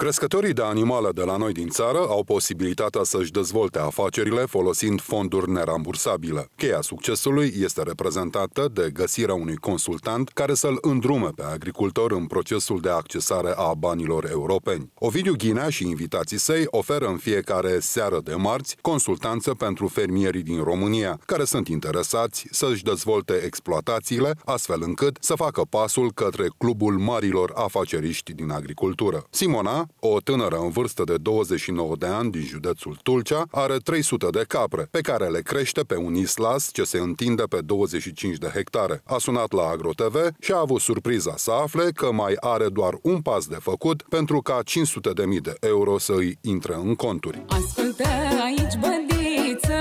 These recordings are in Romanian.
Crescătorii de animale de la noi din țară au posibilitatea să-și dezvolte afacerile folosind fonduri nerambursabile. Cheia succesului este reprezentată de găsirea unui consultant care să-l îndrume pe agricultor în procesul de accesare a banilor europeni. Ovidiu Ghinea și invitații săi oferă în fiecare seară de marți consultanță pentru fermierii din România care sunt interesați să-și dezvolte exploatațiile astfel încât să facă pasul către Clubul Marilor Afaceriști din Agricultură. Simona o tânără în vârstă de 29 de ani din județul Tulcea, are 300 de capre, pe care le crește pe un islas ce se întinde pe 25 de hectare. A sunat la AgroTV și a avut surpriza să afle că mai are doar un pas de făcut pentru ca 500 de mii de euro să îi intre în conturi. Ascultă aici, bădiță,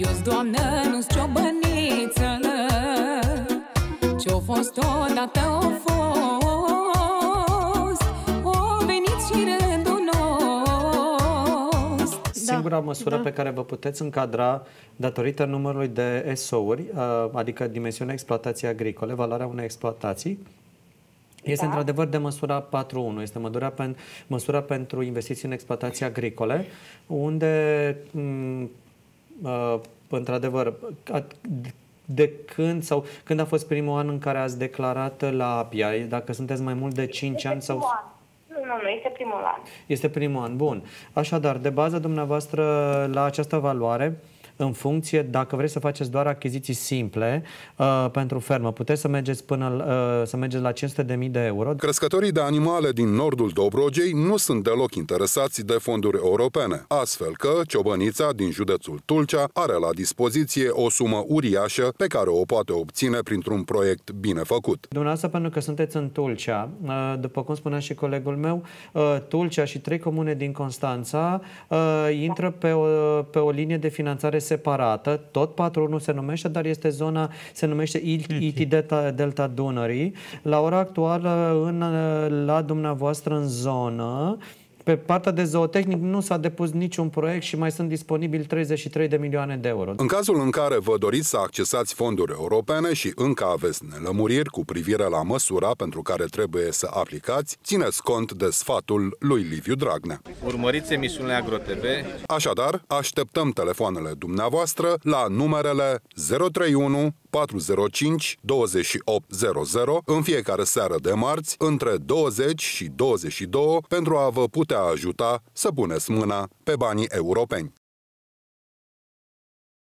eu doamnă, nu-s ciobăniță, ce-o fost odată, o fost singura măsură da. pe care vă puteți încadra datorită numărului de SO-uri, uh, adică dimensiunea exploatației agricole, valoarea unei exploatații, este da. într-adevăr de măsura 4.1, este măsura, pen, măsura pentru investiții în exploatații agricole, unde, mm, uh, într-adevăr, de când sau când a fost primul an în care ați declarat la APIA, dacă sunteți mai mult de 5 ani sau... Nu, nu, este primul an. Este primul an, bun. Așadar, de bază dumneavoastră la această valoare, în funcție, dacă vreți să faceți doar achiziții simple uh, pentru fermă, puteți să mergeți până uh, să mergeți la 500.000 de euro. Crescătorii de animale din nordul Dobrogei nu sunt deloc interesați de fonduri europene, astfel că Ciobănița din județul Tulcea are la dispoziție o sumă uriașă pe care o poate obține printr-un proiect bine făcut. Dumneavoastră, pentru că sunteți în Tulcea, uh, după cum spunea și colegul meu, uh, Tulcea și trei comune din Constanța uh, intră pe o, pe o linie de finanțare separată, tot patronul se numește, dar este zona, se numește il-iti Delta, Delta Dunării. La ora actuală, în, la dumneavoastră în zonă, pe partea de zootehnic nu s-a depus niciun proiect și mai sunt disponibili 33 de milioane de euro. În cazul în care vă doriți să accesați fonduri europene și încă aveți nelămuriri cu privire la măsura pentru care trebuie să aplicați, țineți cont de sfatul lui Liviu Dragnea. Urmăriți emisiunile AgroTV. Așadar, așteptăm telefoanele dumneavoastră la numerele 031 405 2800 în fiecare seară de marți între 20 și 22 pentru a vă putea ajuta să puneți mâna pe banii europeni.